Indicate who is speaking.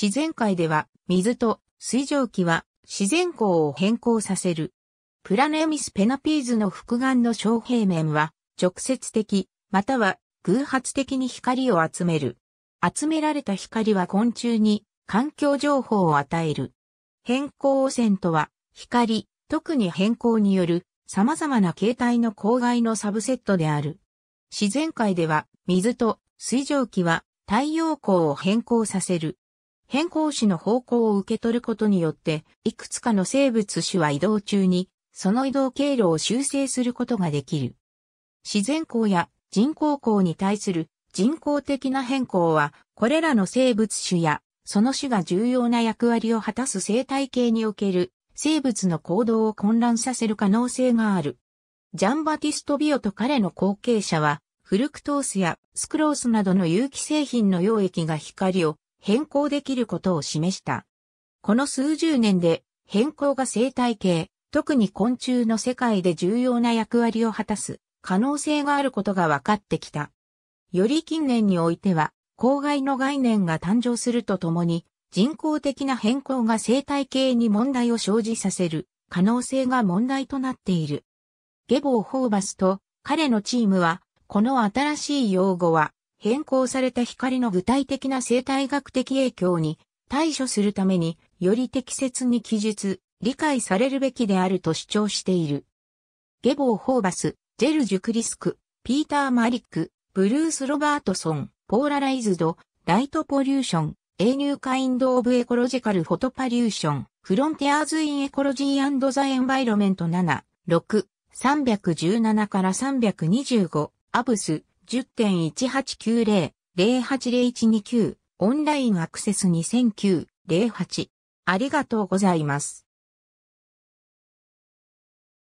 Speaker 1: 自然界では水と水蒸気は自然光を変更させる。プラネミスペナピーズの複眼の小平面は直接的または偶発的に光を集める。集められた光は昆虫に環境情報を与える。変光汚染とは光、特に変更による様々な形態の公害のサブセットである。自然界では水と水蒸気は太陽光を変更させる。変更種の方向を受け取ることによって、いくつかの生物種は移動中に、その移動経路を修正することができる。自然光や人工光に対する人工的な変更は、これらの生物種や、その種が重要な役割を果たす生態系における生物の行動を混乱させる可能性がある。ジャンバティスト・ビオと彼の後継者は、フルクトースやスクロースなどの有機製品の溶液が光を変更できることを示した。この数十年で変更が生態系、特に昆虫の世界で重要な役割を果たす可能性があることが分かってきた。より近年においては、公害の概念が誕生するとともに、人工的な変更が生態系に問題を生じさせる可能性が問題となっている。ゲボー・ホーバスと彼のチームは、この新しい用語は変更された光の具体的な生態学的影響に対処するために、より適切に記述、理解されるべきであると主張している。ゲボー・ホーバス、ジェル・ジュクリスク、ピーター・マリック、ブルース・ロバートソン、ポーラライズド、ライト・ポリューション、エニュー・カインド・オブ・エコロジカル・フォト・パリューション、フロンティアーズ・イン・エコロジー・ザ・エンバイロメント7、6、317から325、アブス、10.1890-08012オンラインアクセス2009-08。ありがとうございます。